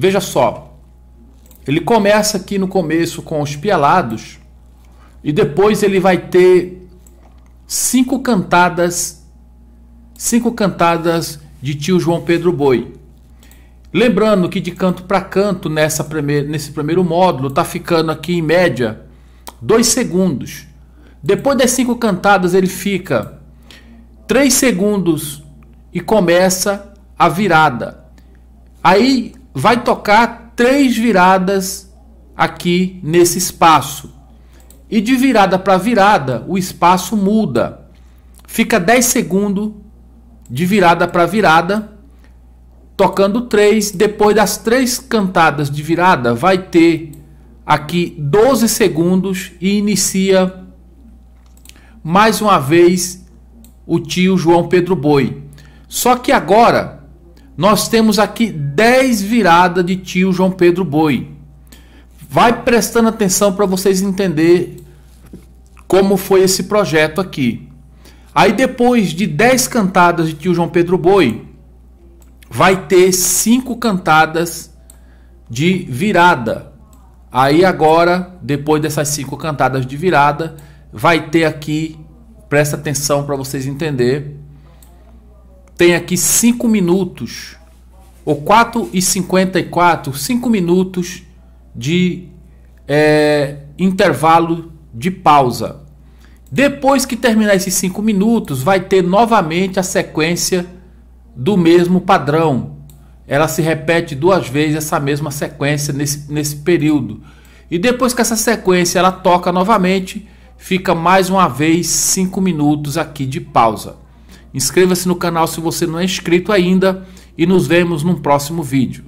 Veja só, ele começa aqui no começo com os pialados e depois ele vai ter cinco cantadas, cinco cantadas de tio João Pedro Boi. Lembrando que de canto para canto nessa primeira, nesse primeiro módulo tá ficando aqui em média dois segundos. Depois das cinco cantadas ele fica três segundos e começa a virada. Aí vai tocar três viradas aqui nesse espaço. E de virada para virada, o espaço muda. Fica 10 segundos de virada para virada, tocando três. Depois das três cantadas de virada, vai ter aqui 12 segundos e inicia mais uma vez o tio João Pedro Boi. Só que agora nós temos aqui 10 viradas de tio João Pedro Boi. Vai prestando atenção para vocês entender como foi esse projeto aqui. Aí depois de 10 cantadas de tio João Pedro Boi, vai ter 5 cantadas de virada. Aí agora, depois dessas 5 cantadas de virada, vai ter aqui, presta atenção para vocês entender tem aqui 5 minutos, ou 4 e 54, 5 minutos de é, intervalo de pausa. Depois que terminar esses 5 minutos, vai ter novamente a sequência do mesmo padrão. Ela se repete duas vezes essa mesma sequência nesse, nesse período. E depois que essa sequência ela toca novamente, fica mais uma vez 5 minutos aqui de pausa. Inscreva-se no canal se você não é inscrito ainda e nos vemos num próximo vídeo.